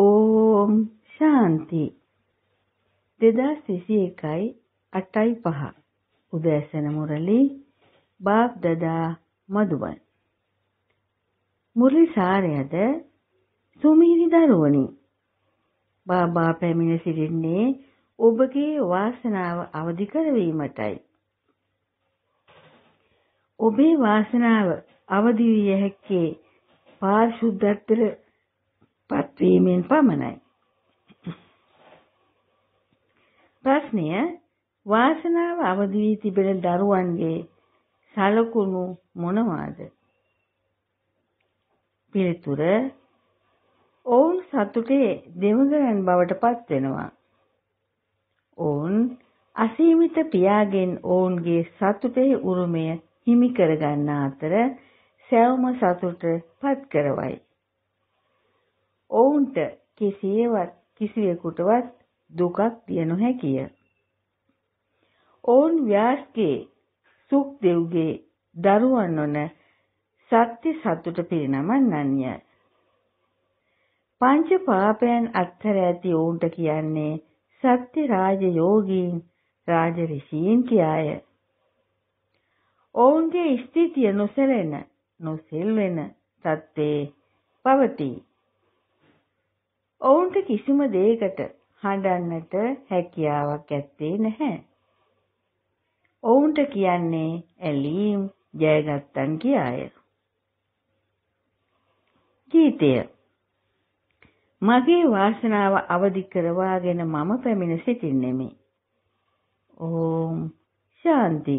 ඕම් ශාන්ති 2021යි 8යි 5 උදෑසන මුරලි බාප් දදා මදුවන් මුරලි සාරයද සුමීරි දරුවනි බාබා පැමිණ සිටින්නේ ඔබගේ වාසනාව අවදි කරවීමටයි ඔබේ වාසනාව අවදි විය හැක්කේ පාරිශුද්ධත්වයට පත්වීමෙන් පමණයි. ප්‍රශ්නය වාසනාව අවදි වී තිබෙන දරුවන්ගේ සලකුණු මොනවාද? පිළිතුර ඔවුන් සතුටේ දෙමගයන් බවට පත්වෙනවා. ඔවුන් අසීමිත පියාගෙන් ඔවුන්ගේ සතුටේ උරුමය හිමි කරගන්න අතර සැවම සතුට පත් කරවයි. ඔවුන්ට කිසිවෙකුටවත් දුකක් දිය නොහැකිය. ඔවුන් ව්‍යාස්ගේ සුඛ්දෙව්ගේ දරුවන් වන සත්‍ය සතුට පිරිනමන්නන්ය. පංච පාපයන් අත්තර ඇති ඔවුන්ට කියන්නේ සත්‍ය රාජ යෝගීන් රාජ ඍෂීන් කියාය. ඔවුන්ගේ ස්ථිතිය නොසැලෙන නොසෙල්වෙන තත්ත්වයේ පවතී. ඔවුන්ට කිසිම දෙයකට හඬන්නට හැකියාවක් ඇත්තේ නැහැ. ඔවුන්ට කියන්නේ ඇලීම් ජයගත්තන් කියාය. ගීතය මගේ වාසනාව අවදි කරවාගෙන මම පැමිණ සිටින්නෙමි. ඕම් ශාන්ති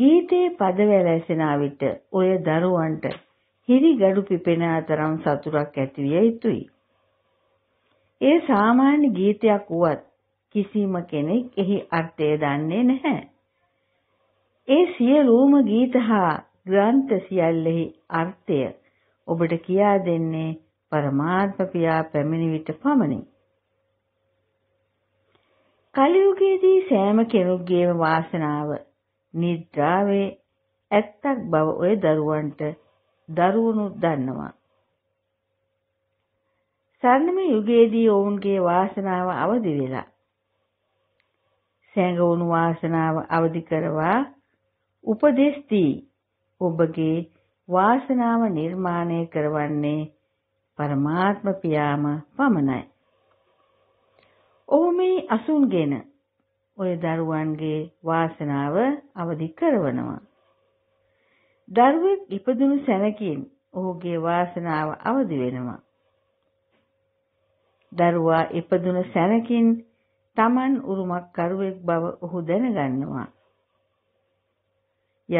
ගීතයේ පදවැල ඇසෙනා විට ඔය දරුවන්ට හිරි gadu පිපෙනා තරම් සතුටක් ඇති විය යුතුයි. එය සාමාන්‍ය ගීතයක් වුවත් කිසිම කෙනෙක් එහි අර්ථය දන්නේ නැහැ. ඒ සියලූම ගීත හා ග්‍රන්ථ සියල්ලෙහි අර්ථය ඔබට කියා දෙන්නේ පරමාත්ම පියා පැමිණි විට පමණි. කලියුගයේදී සෑම කෙනෙකුගේම වාසනාව නිද්‍රාවේ ඇත්තක් බව ඔය දරුවන්ට දරුවනුත් දන්නවා. තරුණිම යුගයේදී ඔවුන්ගේ වාසනාව අවදි වෙලා සැඟවුණු වාසනාව අවදි කරවා උපදෙස් දී ඔබගේ වාසනාව නිර්මාණය කරවන්නේ පරමාත්ම පියාම පමණයි. ඔහු මේ අසුන්ගෙන ඔය දරුවන්ගේ වාසනාව අවදි කරවනවා. දරුවෙක් ඉපදුණු සැනකින් ඔහුගේ වාසනාව අවදි වෙනවා. දරුවා ඉපදුන සැනකින් Taman උරුමක් කරුවෙක් බව ඔහු දැනගන්නවා.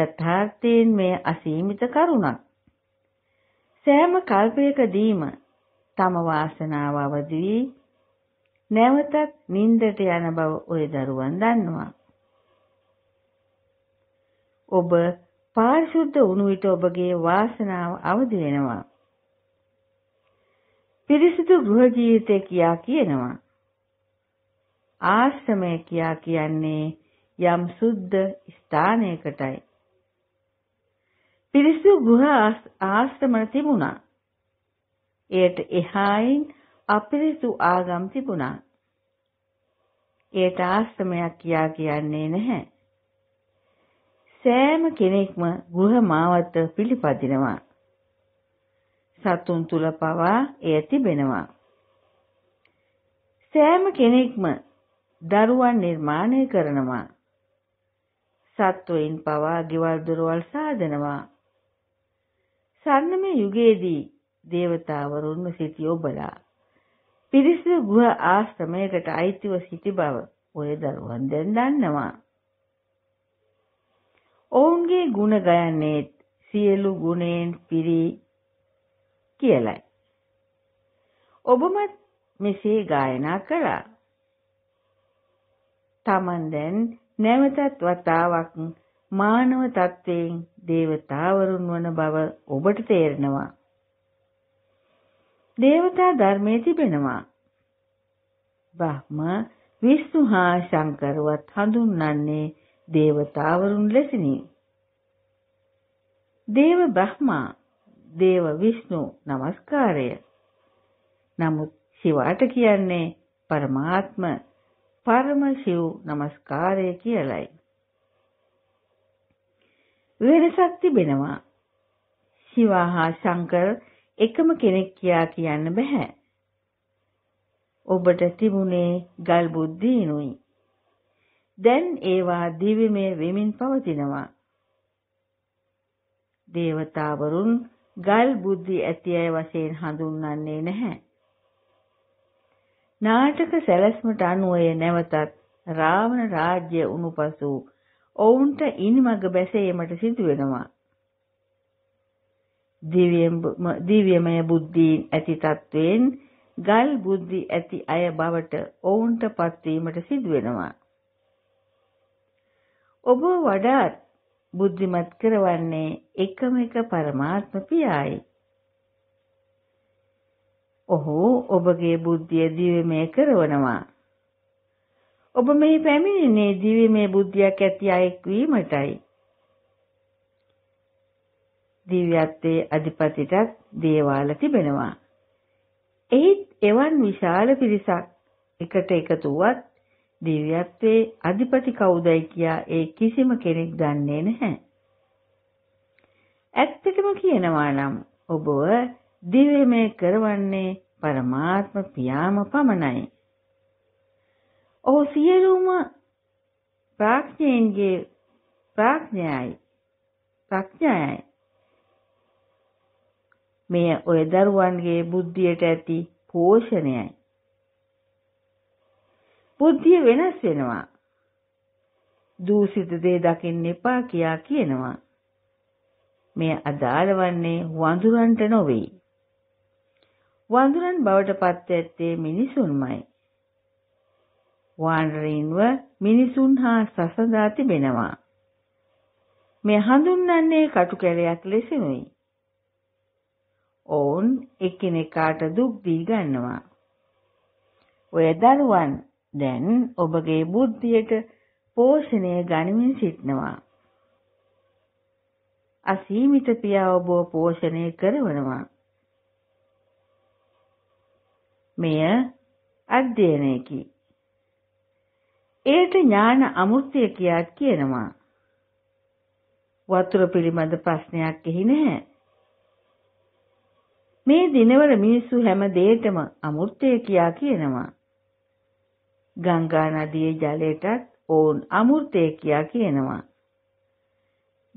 යථාර්ථයෙන් මේ අසීමිත කරුණක්. සෑම කල්පයකදීම තම වාසනාව අවදි වී නැවතත් නින්දට යන බව ඔය දරුවන් දන්නවා. ඔබ පාරිශුද්ධ වුණු විට ඔබගේ වාසනාව අවදි වෙනවා. පිරිසිදු ගෘහ ජීවිතය කියා කියනවා. ආශ්‍රමය කියා කියන්නේ යම් සුද්ධ ස්ථානයකටයි. පිරිසිදු ගෘහ ආශ්‍රම තිබුණා. එයට එහායින් අපිරිසිදු ආගම් තිබුණා. එයට ආශ්‍රමයක් කියා කියන්නේ නැහැ. සෑම කෙනෙක්ම ගෘහ මාවත පිළිපදිනවා. සතුන් තුල පවා එය තිබෙනවා. සෑම කෙනෙක්ම දරුවන් නිර්මාණය කරනවා. සත්වයින් පවා ගෙවල් දොරවල් සාදනවා. සරණමය යුගයේදී දේවතාවරුන්ම සිටි ඔබලා පිරිසිදු ගෘහ ආශ්‍රමයකට අයිතිව සිටි බව ඔය දරුවන් දැන් දන්නවා. ඔවුන්ගේ ಗುಣ ගයන්නේත් සියලු ගුණයෙන් පිරි කියලයි. ඔබමත් මෙසේ ගායනා කළා. තමන් දැන් නැවතත් වතාවක් මානව තත්වයෙන් දේවතාවරුන් වන බව ඔබට තේරෙනවා. දේවතා ධර්මයේ තිබෙනවා. බ්‍රහ්ම විෂ්ණු හා ශංකරවත් හඳුන්වන්නේ දේවතාවරුන් ලෙසිනි. දේව බ්‍රහ්මා දේව විෂ්ණු নমස්කාරය. නමුත් ශිවාට කියන්නේ පරමාත්ම පරම ශිව් নমස්කාරය කියලයි. වෙනසක් තිබෙනවා. ශිවා හා ශංකර එකම කෙනෙක් කියා කියන්න බෑ. ඔබට තිබුණේ ගල් බුද්ධීනුයි. දැන් ඒවා දිවිමය වෙමින් පවතිනවා. දේවතාවරුන් ගල් බුද්ධි ඇති අය වශයෙන් හඳුන්වන්නේ නැහැ. නාටක සැලැස්මට අනුව එය නැවතත් රාවණ රාජ්‍ය උනුපසු ඔවුන්ට ඉනිමඟ බැසීමට සිදුවෙනවා. දිව්‍යමය බුද්ධීන් ඇති තත්වයෙන් ගල් බුද්ධි ඇති අය බවට ඔවුන්ට පත්වීමට සිදුවෙනවා. ඔබ වඩාත් බුද්ධිමත් කරවන්නේ එකම එක පරමාත්ම පියායි. ඔහු ඔබගේ බුද්ධිය දිවිමය කරවනවා. ඔබ මෙහි පැමිණෙන්නේ දිවිමය බුද්ධියක් ඇති අයෙක් වීමටයි. දිව්‍යත්වයේ අධිපතිටත් දේවාල තිබෙනවා. එහිත් එවන් විශාල පිරිසක් එකට එකතු වුවත් දිව්‍යත්වයේ අධිපති කවුදයි කියා ඒ කිසිම කෙනෙක් දන්නේ නැහැ. ඇත්තටම කියනවා නම් ඔබව දිව්‍යමය කරවන්නේ පරමාත්ම පියාම පමණයි. ඔහු සියලුම ප්‍රඥයන්ගේ ප්‍රඥයයි ප්‍රඥයයි මෙය ඔය දරුවන්ගේ බුද්ධියට ඇති පෝෂණයයි බුද්ධිය වෙනස් වෙනවා. දූෂිත දේ දකින්න එපා කියා කියනවා. මේ අදාළ වන්නේ වඳුරන්ට නොවේ. වඳුරන් බවට පත් ඇත්තේ මිනිසුන්මයි. වානරයින්ව මිනිසුන් හා සසඳා තිබෙනවා. මේ හඳුන්වන්නේ කටු කැලයක් ලෙසමයි. ඔවුන් එකිනෙකාට දුක් දී ගන්නවා. ඔය දරුවන් දැන් ඔබගේ බුද්ධියට පෝෂණය ගනිමින් සිටිනවා. අසීමිත පියාව ඔබව පෝෂණය කරවනවා. මෙය අධ්‍යයනයකි. ඒට ඥාන අමුත්‍ය කියාත් කියනවා. වතුර පිළිබඳ ප්‍රශ්නයක් එහි නැහැ. මේ දිනවල මිනිස්සු හැම දෙයකම අමෘතය කියා කියනවා. ගංගා නදියේ ජලයටත් ඔවුන් අමෘතය කියා කියනවා.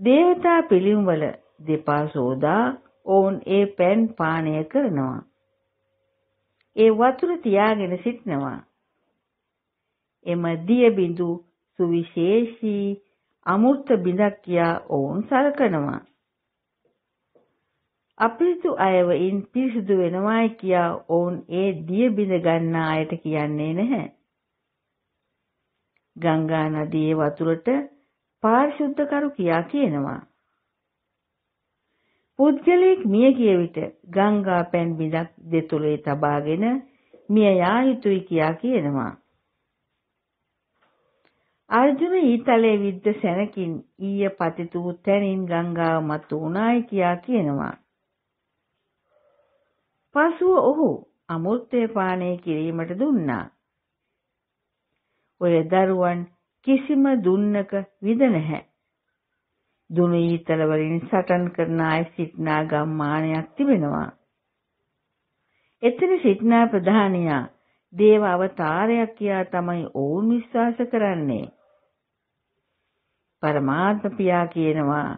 දේවතා පිළිම්වල දෙපා සෝදා ඔවුන් ඒ පැන් පානය කරනවා. ඒ වතුර තියාගෙන සිටිනවා. එම දිය බිඳු සුවිශේෂී අමෘත බිඳක් කියා ඔවුන් සලකනවා. අපිරිසුදු අයවයින් පිරිසිදු වෙනවායි කියා ඔවුන් ඒ දිය බිඳ ගන්නා අයට කියන්නේ නැහැ. ගංගා නදියේ වතුරට පාරිශුද්ධකරු කියා කියනවා. පුද්ගලයෙක් මිය ගිය විට ගංගා පැන් බිඳක් දෙතුලේ තබාගෙන මිය යා යුතුයි කියා කියනවා. අර්ජුන ඊතලයේ විද්ද සැනකින් ඊය පතිත වූ තැනින් ගංගාව මතු වුණායි කියා කියනවා. පසුව ඔහු අමෘතය පානය කිරීමට දුන්නා. ඔය දරුවන් කිසිම දුන්නක විඳ නැහැ. දුනු ඊතල වලින් සටන් කරන අය සිටනා ගම්මානයක් තිබෙනවා. එතන සිටනා ප්‍රධානියා දේව අවතාරයක් කියා තමයි ඔවුන් විශ්වාස කරන්නේ. පරමාත්ම පියා කියනවා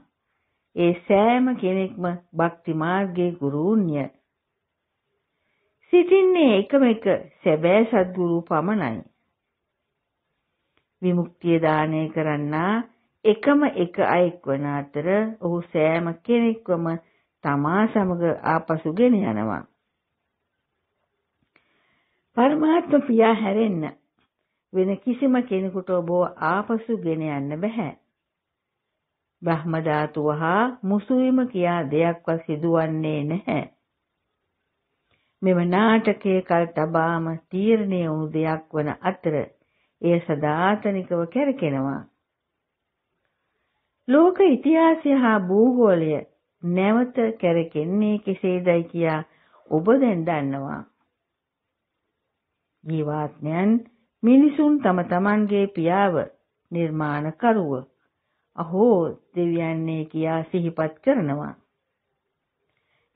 ඒ සෑම කෙනෙක්ම භක්ති මාර්ගයේ ගුරුන්ය. සිටින්නේ එකම එක සැබෑ සද්ගුරු පමණයි. විමුක්තිය දානය කරන්නා එකම එක අයෙක් වන අතර ඔහු සෑම කෙනෙක්වම තමා සමග ආපසු ගෙන යනවා. පරමාත්ම පියා හැරෙන්න වෙන කිසිම කෙනෙකුට ඔබව ආපසු ගෙන යන්න බෑ. බ්‍රහ්ම ධාතුව හා මුසුවිම කියා දෙයක්වත් සිදුවන්නේ නැහැ. මෙම නාටකයේ කල් තබාම තීරණය වූ දෙයක් වන අතර එය සදාතනිකව කැරකෙනවා. ලෝක ඉතිහාසය හා භූගෝලය නැවත කැරකෙන්නේ කෙසේදයි කියා ඔබ දැන් දන්නවා. ජීවාත්මයන් මිනිසුන් තම තමන්ගේ පියාව නිර්මාණකරුව අහෝ දෙවියන්නේ කියා සිහිපත් කරනවා.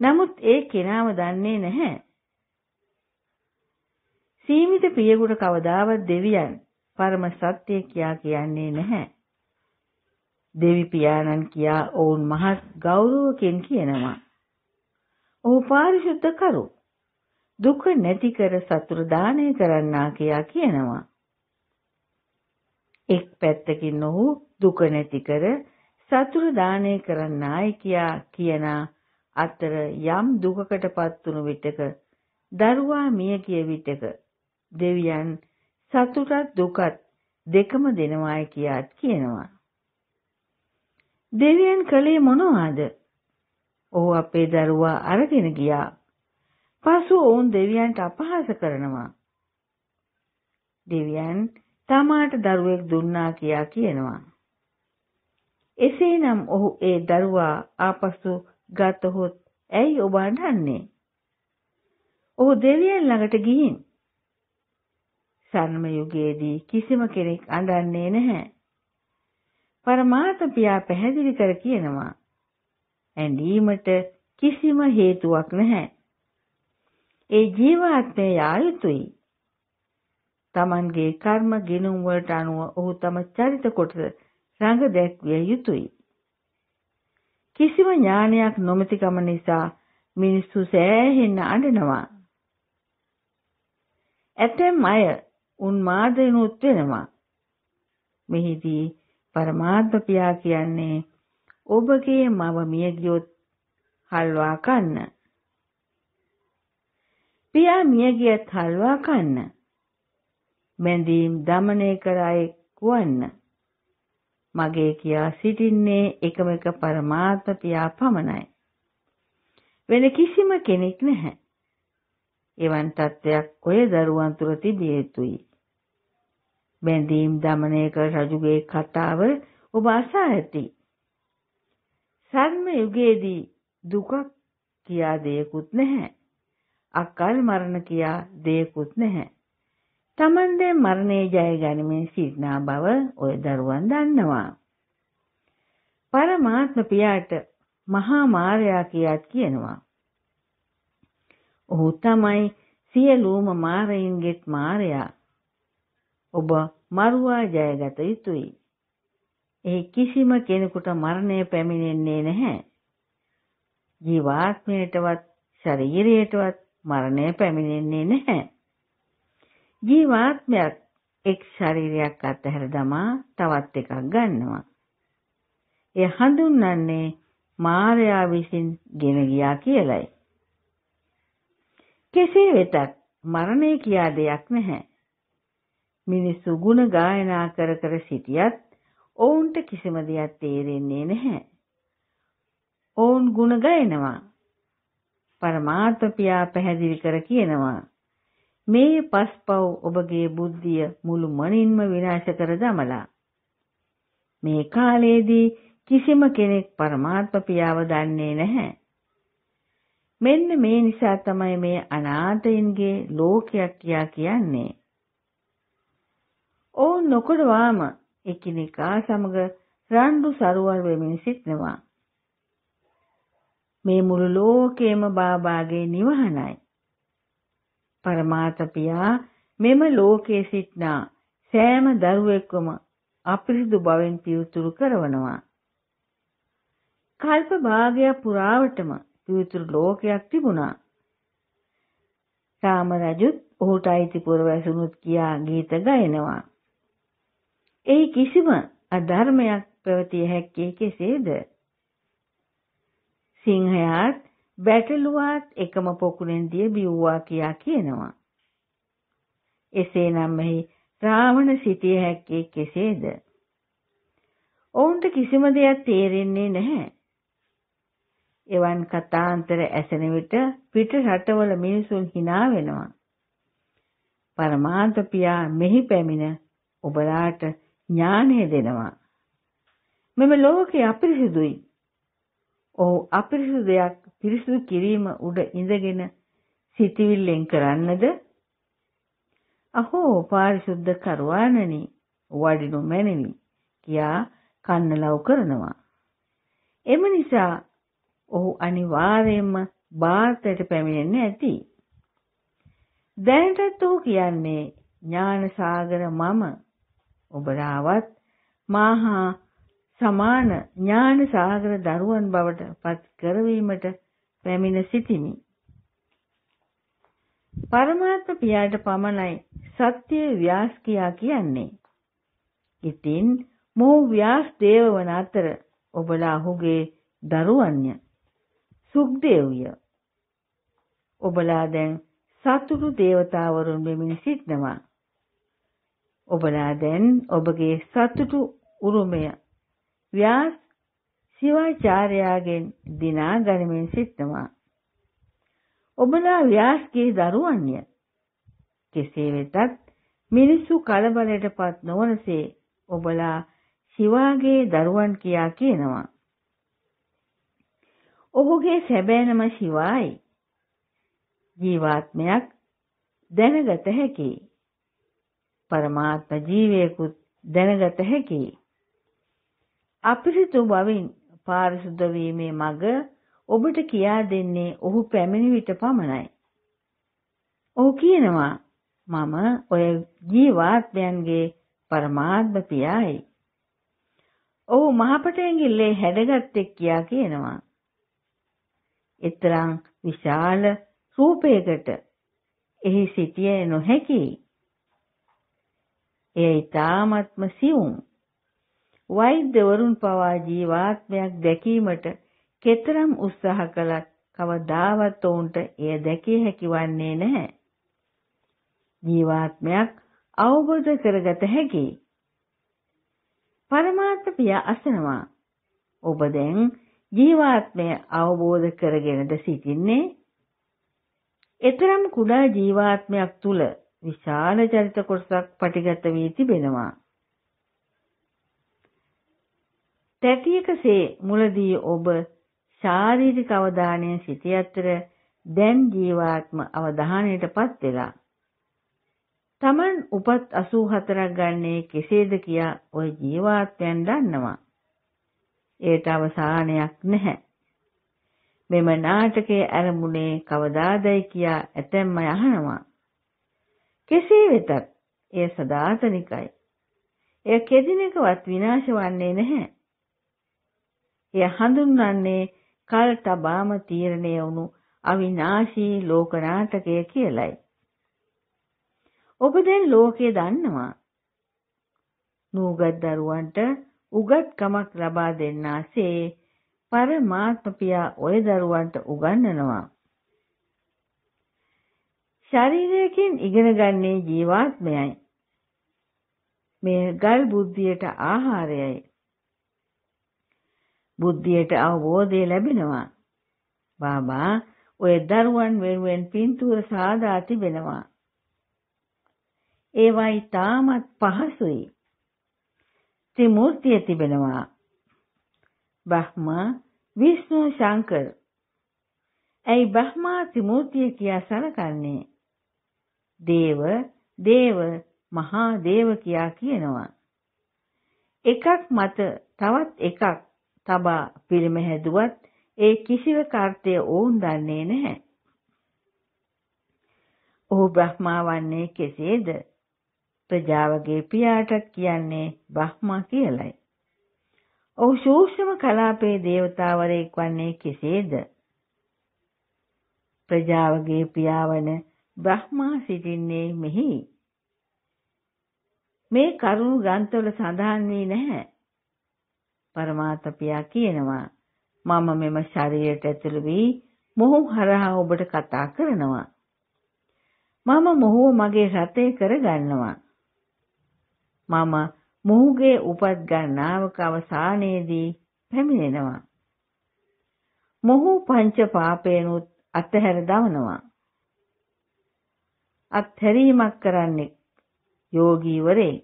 නමුත් ඒ කෙනාම දන්නේ නැහැ. සීමිත පියෙකුට කවදාවත් දෙවියන් පරම සත්‍ය කියා කියන්නේ නැහැ. දෙවි පියාණන් කියා ඔවුන් මහත් ගෞරවකින් කියනවා. ඔහු පාරිශුද්ධ කරු. දුක නැති කර සතුරු දාණය කරන්නා කියා කියනවා. එක් පැත්තකින් ඔහු දුක නැති කර සතුරු දාණය කරන්නායි කියා කියන අතර යම් දුකකටපත් වුණු විටක දරුවා මිය ගිය විටක දෙවියන් සතුටත් දුකත් දෙකම දෙනවායි කියාත් කියනවා. දෙවියන් කළේ මොනවාද? ඔහු අපේ දරුවා අරගෙන ගියා. පසු ඔවුන් දෙවියන්ට අපහාස කරනවා. දෙවියන් තමාට දරුවෙක් දුන්නා කියා කියනවා. එසේනම් ඔහු ඒ දරුවා ආපසු ගතහොත් ඇයි ඔබ අඬන්නේ? ඔහු දෙවියන් ළඟට ගිහින් සර්ම යුගයේදී කිසිම කෙනෙක් අඬන්නේ නැහැ. පරමාර්ථ පියා පැහැදිලි කර කියනවා. ඇඬීමට කිසිම හේතුවක් නැහැ. ඒ ජීවාත්මය යායුතුයි. Tamanගේ කර්ම ගිනුම් වලට අනුව ඔහු තම චරිත කොට රඟ දැක්විය යුතුයි. කිසිම ඥානයක් නොමැතිකම නිසා මිනිස්සු සෑහෙන්න අඬනවා. ඇතැම් අය උන් මාදයනුත් වෙනවා. මෙහිදී පරමාත්ම පියා කියන්නේ ඔබගේ මව මිය ගියොත් හල්වා කන්න. පියා මිය ගියත් හල්වා කන්න. බැඳීම් দমনය කරයි වන්න. මගේ කියා සිටින්නේ එකම එක පරමාත්ම පියා පමණයි. වෙන කිසිම කෙනෙක් නැහැ. එවන් තත්ත්වයක් ඔය දරුවන් තුර තිබිය යුතුයි. බැඳීම් දමනය කළ රජුගේ කතාව ඔබ අසා ඇති. සර්ම යුගයේදී දුකක් කියා දෙයකුත් නැහැ. අකල් මරණ කියා දෙයකුත් නැහැ. Taman දැන් මරණේ ජය ගැනීමෙන් සිටිනා බව ඔය දරුවන් දන්නවා. පරමාත්ම පියාට මහා මායයා කියාත් කියනවා. ඔහු තමයි සියලුම මාරයින්ගෙත් මාරයා ඔබ මරුවා ජයගත යුතුයි. එහි කිසිම කෙනෙකුට මරණය පැමිණෙන්නේ නැහැ. ජීවාත්මයටවත් ශරීරයටවත් මරණය පැමිණෙන්නේ නැහැ. ජීවාත්මයක් එක් ශරීරයක් අතහැර දමා තවත් එකක් ගන්නවා. එය හඳුන්වන්නේ මායя විසින් ගෙන ගියා කියලයි. කෙසේ වෙතත් මරණය කියා දෙයක් නැහැ. මිනිස්සු ಗುಣ ගායනා කර කර සිටියත් ඔවුන්ට කිසිම දෙයක් තේරෙන්නේ නැහැ. ඔවුන් ಗುಣ ගයනවා. පරමාර්ථ පියා පැහැදිලි කර කියනවා. මේ පස්පව් ඔබගේ බුද්ධිය මුළු මනින්ම විනාශ කර දමලා. මේ කාලයේදී කිසිම කෙනෙක් පරමාත්ම පියාව දන්නේ නැහැ. මෙන්න මේ නිසා තමයි මේ අනාථයින්ගේ ලෝකයක් කියා කියන්නේ. ඔවුන් නොකඩවාම එකිනෙකා සමග රණ්ඩු සරුවල් වෙමින් සිටිනවා. මේ මුළු ලෝකයේම බාබාගේ නිවහනයි. පරමාර්ථ පියා මෙම ලෝකයේ සිටනා සෑම දරුවෙක්වම අපිරිසුදු බවෙන් පියුතුරු කරවනවා. කල්ප භාගයක් පුරාවටම පියුතුරු ලෝකයක් තිබුණා. රාම රජුත් ඔහුට අයිති පුරවැසුනුත් කියා ගීත ගයනවා. එහි කිසිම අධර්මයක් පැවතිය හැක්කේ කෙසේද? සිංහයාත් බැටළුවාත් එකම පොකුණෙන් දිය බිව්වා කියා කියනවා. එසේනම් එහි රාවණ සිටිය හැක්කේ කෙසේද? ඔවුන්ට කිසිම දෙයක් තේරෙන්නේ නැහැ. එවන් කතාන්තර ඇසෙන විට පිට රටවල මිනිසුන් hina වෙනවා. පරමාර්ථ පියා මෙහි පැමිණ ඔබලාට ඥානය දෙනවා. මෙම ලෝකේ අපිරිසිදුයි. ඔව් අපිරිසිදු දෙයක් පිරිසිදු කිරීම උඩ ඉඳගෙන සිතවිල්ලෙන් කරන්නද? අහෝ පාරිශුද්ධ කරවානනි වඩිනු මැනවි කියා කන්නලව් කරනවා. එම නිසා ඔහු අනිවාර්යයෙන්ම භාර්තයට පැමිණෙන්න ඇති. දැනටත් ඔහු කියන්නේ ඥාන සාගර මම ඔබරාවත් මා හා සමාන ඥාන සාගර දරුවන් බවට පත් කරවීමට පැමිණ සිටිමි. පරමාර්ථ පියාට පමණයි සත්‍ය ව්‍යාස් කියා කියන්නේ. ඉතින් මොහු ව්‍යාස් දේවවන අතර ඔබලා ඔහුගේ දරුවන්ය. සුක්දේව්ය. ඔබලා දැන් සතුටු දේවතාවරුන් මෙමින් සිටනවා. ඔබලා දැන් ඔබගේ සතුටු උරුමය ව්‍යාස් ශිවාචාර්යාගෙන් දිනා ගනිමින් සිටනවා. ඔබලා ව්‍යාස්ගේ දරුවන්ය. කෙසේ වෙතත් මිනිස්සු කලබලයටපත් නොවනසේ ඔබලා ශිවාගේ දරුවන් කියා කියනවා. ඔහුගේ සැබෑනම ශිවායි. ජීවාත්මයක් දැනගත හැකියි. පරමාත්ම ජීවයකුත් දැනගත හැකියි. අපිරිතු බවින් පාරිසුද්ධ වීමේ මඟ ඔබට කියා දෙන්නේ ඔහු පැමිණි විට පමණයි. ඔහු කියනවා මම ඔය ජීවාත්මයන්ගේ පරමාත්ම පියායි. ඔහු මහපටැංගිල්ලේ හැඩගත්තෙක් කියා කියනවා. එතරම් විශාල රූපයකට එහි සිටිය නොහැකියි. එය ඊ타මත්ම සියුම්. වෛද්‍යවරුන් පවා ජීවාත්මයක් දැකීමට කෙතරම් උත්සාහ කළත් කවදාවත් ඔවුන්ට එය දැකිය හැකි වන්නේ නැහැ. ජීවාත්මයක් අවබෝධ කරගත හැකියි. පරමාර්ථ පිය අසනවා. ඔබ දැන් ජීවාත්මය අවබෝධ කරගෙනද සිටින්නේ? එතරම් කුඩා ජීවාත්මයක් තුල විශාල චරිත කොටසක් පටිගත වී තිබෙනවා. තැටියකසේ මුලදී ඔබ ශාරීරික අවධානය සිට අතර දැන් ජීවාත්ම අවධානයටපත් වෙලා. Taman උපත් 84ක් ගන්නේ කෙසේද කියා ওই ජීවාත්මයන් දන්නවා. ඒට අවසානයක් නැහැ. මෙම නාටකයේ ආරම්භුනේ කවදාදයි කියා ඇතැම්ම අහනවා. කෙසේ වෙතත් එය සදාතනිකයි. එය කෙදිනකවත් විනාශ වන්නේ නැහැ. එය හඳුන්වන්නේ කල් තබාම තීරණය වුණු අවිනාශී ලෝක නාටකය කියලයි. ඔබ දැන් ලෝකය දන්නවා. නූගත් දරුවන්ට උගත්කමක් ලබා දෙන්නාසේ පරමාත්ම පියා ඔය දරුවන්ට උගන්වනවා. ශරීරයෙන් ඉගෙන ගන්නේ ජීවාත්මයයි. මෙය ගල් බුද්ධියට ආහාරයයි. බුද්ධියට අවබෝධය ලැබෙනවා. බාබා ඔය දරුවන් වෙනුවෙන් පින්තූර සාදා තිබෙනවා. ඒවයි තාමත් පහසුයි. ත්‍රිමූර්තිය තිබෙනවා. බ්‍රහ්ම විෂ්ණු ශංකර. ඇයි බ්‍රහ්මා ත්‍රිමූර්තිය කියා සලකන්නේ? දේව, දේව, මහා දේව කියා කියනවා. එකක් මත තවත් එකක් තබා පිළිම හැදුවත් ඒ කිසිවක අර්ථය ඔවුන් දන්නේ නැහැ. ඔහු බ්‍රහ්මා වන්නේ කෙසේද? ප්‍රජාවගේ පියාටත් කියන්නේ බ්‍රහ්මා කියලයි. ඔහු ශූෂම කලාපයේ දේවතාවරයෙක් වන්නේ කෙසේද? ප්‍රජාවගේ පියාවන බ්‍රහ්මා සිටින්නේ මෙහි. මේ කරුණු ග්‍රන්ථවල සඳහන් වී නැහැ. පරමාර්ථ පියා කියනවා මම මෙම ශරීරයට ඇතුළු වී මොහු හරහා ඔබට කතා කරනවා. මම මොහුව මගේ රතේ කරගන්නවා. මම මොහුගේ උපත් ගණනාවක අවසානයේදී පැමිණෙනවා. මොහු පංච පාපයනුත් අතහැර දමනවා. අත්හැරීමක් කරන්නෙක් යෝගීවරයෙක්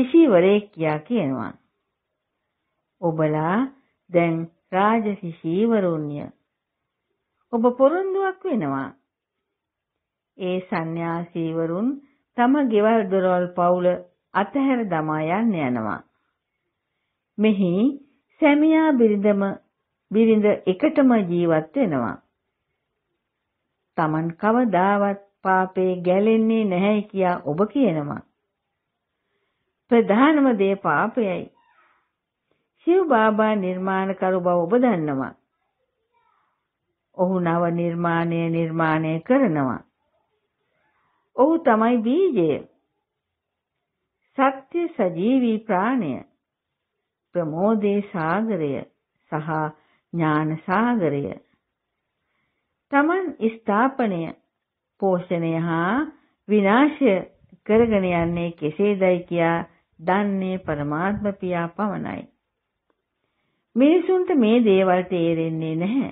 ඍෂිවරයෙක් කියා කියනවා. ඔබලා දැන් රාජ ඍෂිවරුන්ය. ඔබ පොරොන්දුවක් වෙනවා. ඒ සන්‍යාසීවරුන් තම ගෙවල් දොරවල් පවුල අතහැර දමා යන්න යනවා. මෙහි සැමියා බිරිඳම බිරිඳ එකටම ජීවත් වෙනවා. Taman කවදාවත් පාපේ ගැලෙන්නේ නැහැ කියා ඔබ කියනවා. ප්‍රධානම දේ පාපයයි. ශිව් බාබා නිර්මාණකරු බව ඔබ දන්නවා. ඔහු නව නිර්මාණය නිර්මාණය කරනවා. ඔහු තමයි බීජය. සත්‍ය සජීවී ප්‍රාණය. ප්‍රමෝදේ සාගරය සහ ඥාන සාගරය. තමන් ස්ථාපනය පෝෂණය හා විනාශය කරගෙන යන්නේ කෙසේදයි කියා දන්නේ පරමාත්ම පියා පමණයි. මිනිසුන්ට මේ දේවල් තේරෙන්නේ නැහැ.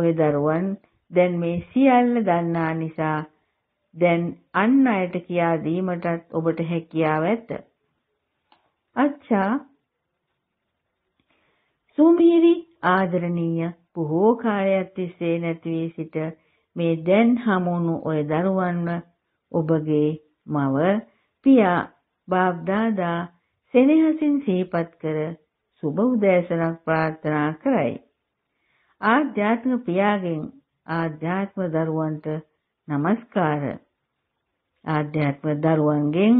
ඔය දරුවන් දැන් මේ සියල්ල දන්නා නිසා දැන් අන් අයට කියා දීමටත් ඔබට හැකියාව ඇත. අච්චා සුමීරි ආදරණීය බොහෝ කාලයක් තිස්සේ නැති වී සිට මේ දැන් හමුණු ඔය දරුවන්ව ඔබගේ මව පියා බාප්දාදා සෙනෙහසින් සිහිපත් කර සුබ උදෑසනක් ප්‍රාර්ථනා කරයි. ආධ්‍යාත්ම පියාගෙන් ආධ්‍යාත්ම දරුවන්ට নমස්කාර. ආධ්‍යාත්ම දරුවන්ගෙන්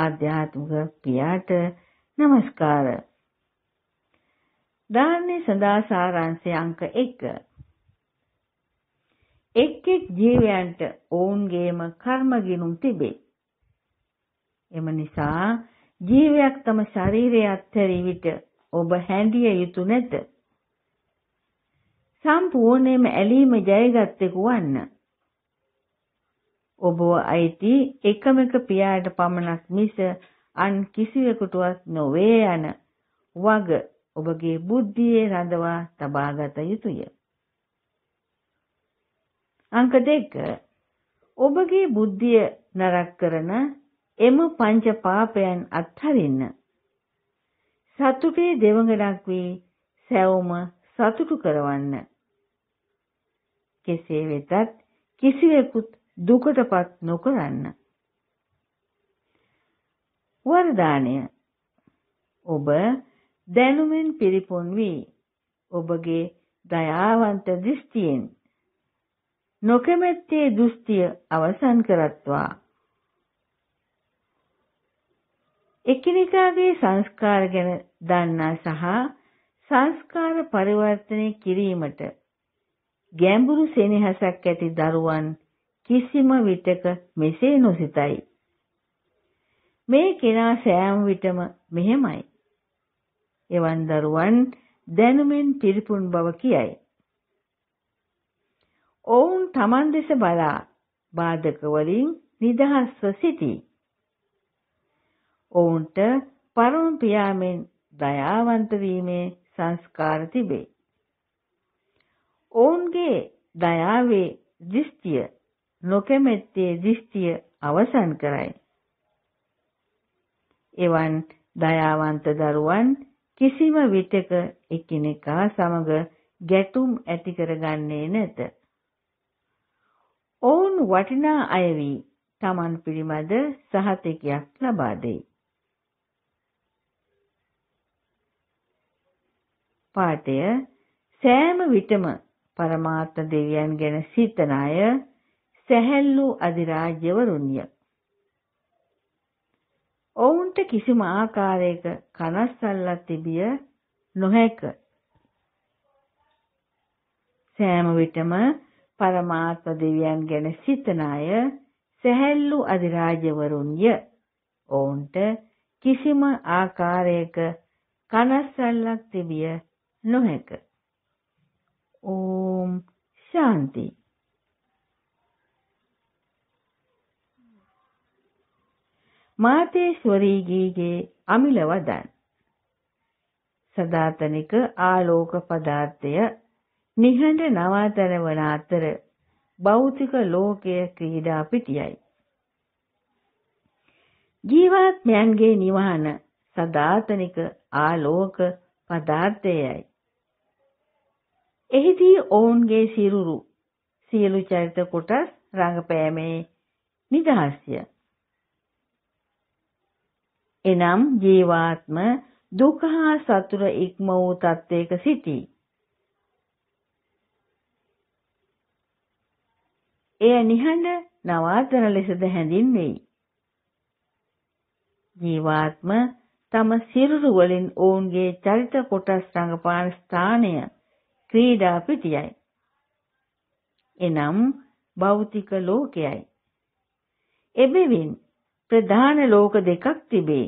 ආධ්‍යාත්මික පියාට নমස්කාර. දාන්නේ සදා සාරාංශය අංක 1 එක් එක් ජීවයන්ට ඔවුන්ගේම කර්ම ගිණුම් තිබේ. එම නිසා ජීවයක් තම ශරීරය අත්හැරී විට ඔබ හැඳිය යුතු නැත. සම්පූර්ණයෙන්ම ඇලීම ජයගත්තෙකු වන්න. ඔබව අයිති එකම එක පියාට පමණක් මිස අන් කිසිවෙකුටවත් නොවේ යන වග ඔබගේ බුද්ධියේ රඳවා තබාගත යුතුය. අංක 2 ඔබගේ බුද්ධිය නරක කරන එම පංච පාපයන් අත්හරින්න. සතුටේ දෙවඟලක් වී සැවොම සතුටු කරවන්න. කෙසේ වෙතත් කිසිවෙකුත් දුකටපත් නොකරන්න. වරදානය ඔබ දැනුමෙන් පිරිපොන් වී ඔබගේ දයාවන්ත දෘෂ්ටියෙන් නොකැමැත්තේ දෘෂ්ටිය අවසන් කරත්වා එකිනෙකාගේ සංස්කාර ගැන දන්නා සහ සංස්කාර පරිවර්තනය කිරීමට ගැඹුරු සෙනෙහසක් ඇති දරුවන් කිසිම විටක මෙසේ නොසිතයි. මේ කෙනා සෑම විටම මෙහෙමයි. එවන් දරුවන් දැනුමෙන් පිරිපුන් බව කියයි. ඔවුන් තමන් දෙස බලා බාධකවලින් නිදහස්ව සිටී. ඔවුන්ට පරුණ පියාමෙන් දයාවන්ත වීමේ සංස්කාර තිබේ. ඔවුන්ගේ දයාවේ දෘෂ්ටිය නොකමැත්තේ දෘෂ්ටිය අවසන් කරයි. එවන් දයාවන්ත දරුවන් කිසිම විටක එකිනෙකා සමග ගැටුම් ඇති කරගන්නේ නැත. ඔවුන් වටිනා අය වී තමන් පිළිබඳ සහතිකයක් ලබා දෙයි. පාඨය සෑම විටම පරමාර්ථ දෙවියන් ගැන සිතන අය සැහැල්ලු අධිරාජ්‍යවරුන්ය. ඔවුන්ට කිසිම ආකාරයක කනස්සල්ලක් තිබිය නොහැක. සෑම විටම පරමාත්ම දෙවියන් ගැන සිතන අය සැහැල්ලු අධිරාජවරුන්ය. ඔවුන්ට කිසිම ආකාරයක කනස්සල්ලක් තිබිය නොහැක. ඕම් ශාන්ති මාතේශ්වරීගීගේ අමිලවදන් සදාතනික ආලෝක පදාර්ථය නිහඬ නවාතැන වන අතර භෞතික ලෝකය ක්‍රීඩා පිටියයි. ජීවාත්මයන්ගේ නිවහන සදාතනික ආලෝක පදාර්ථයයි. එහිදී ඔවුන්ගේ සිරුරු සියලු චරිත කොටස් රඟපෑමේ නිදහස්ය. එනම් ජීවාත්ම දුක හා සතුර ඉක්ම වූ තත්ත්වයක සිටී. එය නිහඬ නවාතන ලෙසද හැඳින්වෙයි. ජීවාත්ම තම සිරුරු වලින් ඔවුන්ගේ චරිත කොටස් රඟපාන ස්ථානය ක්‍රීඩා පිටියයි. එනම් භෞතික ලෝකයයි. එබැවින් ප්‍රධාන ලෝක දෙකක් තිබේ.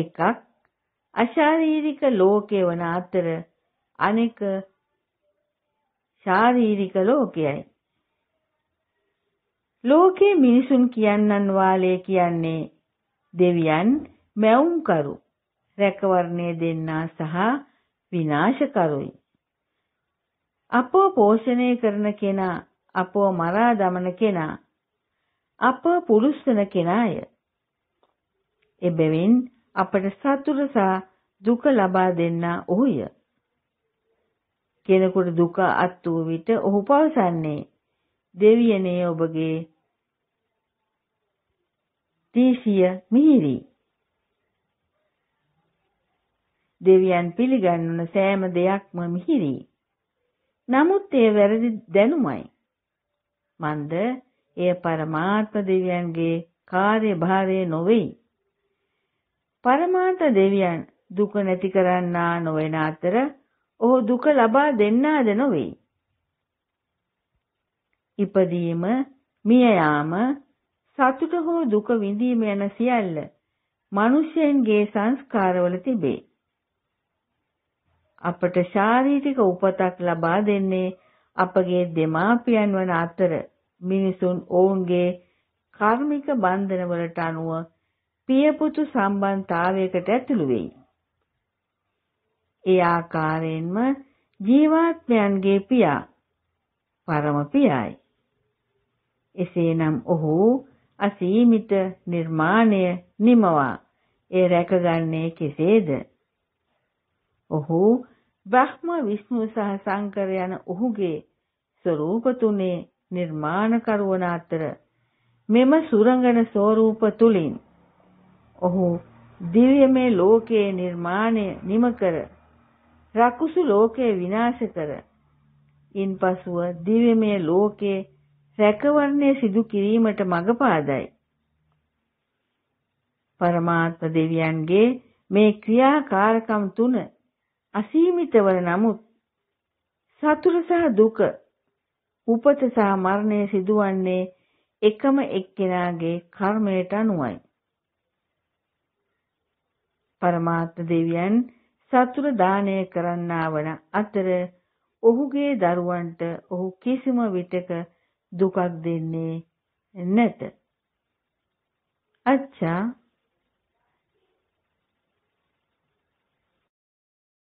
එකක් අශාරීරික ලෝකය වන අතර අනෙක ශාරීරික ලෝකයයි. ලෝකේ මිනිසුන් කියන්නන් වාලේ කියන්නේ දෙවියන් මැවුම්කරු රැකවරණය දෙන්නා සහ විනාශකරුයි. අපව පෝෂණය කරන කෙනා අපව මරා දමන කෙනා අප පුරුස්සන කෙනාය. එබැවින් අපට සතුට සහ දුක ලබා දෙන්නා ඔහුය. කෙනෙකුට දුක අත් වූ විට ඔහු පවසන්නේ දෙවියනේ ඔබගේ දේශීය මිහිරි දෙවියන් පිළිගන්වන සෑම දෙයක්ම මිහිරි. නමුත් ඒ වැරදි දැනුමයි. මන්ද එය පරමාර්ථ දෙවියන්ගේ කාර්යභාරය නොවේ. පරමාර්ථ දෙවියන් දුක නැති කරන්නා නොවන අතර ඔහු දුක ලබා දෙන්නාද නොවේ. ඉපදීම, මිය යාම, සතුට හෝ දුක විඳීම යන සියල්ල මිනිසෙන්ගේ සංස්කාරවල තිබේ. අපට ශාරීරික උපතක් ලබා දෙන්නේ අපගේ දෙමාපියන් වන අතර මිනිසුන් ඔවුන්ගේ කර්මික බන්ධනවලට අනුව පියපුතු සම්බන්ධතාවයකට ඇතුළු වෙයි. ඒ ආකාරයෙන්ම ජීවාත්මයන්ගේ පියා පරම පියායි. එසේනම් ඔහු අසීමිත නිර්මාණය නිමවා ඒ රැකගන්නේ කෙසේද? ඔහු බ්‍රහ්ම විෂ්ණු සහ සංකර යන ඔහුගේ ස්වરૂප තුනේ නිර්මාණකරුවන් අතර මෙම සුරංගන ස්වરૂප තුලින් ඔහු දිව්‍යමය ලෝකයේ නිර්මාණය නිම කර රකුසු ලෝකය විනාශ කර ඉන්පසුව දිව්‍යමය ලෝකයේ රැකවරණය සිදු කිරීමට මඟ පාදයි. පරමාත්ම දෙවියන්ගේ මේ ක්‍රියාකාරකම් තුන අසීමිතව නමුත් සතුට සහ දුක උපත සහ මරණය සිදුවන්නේ එකම එක්කෙනාගේ කර්මයට අනුවයි. පරමාත්ම දෙවියන් සතුට දානය කරන්නා වන අතර ඔහුගේ දරුවන්ට ඔහු කිසිම විටක දුකක් දෙන්නේ නැත. අච්චා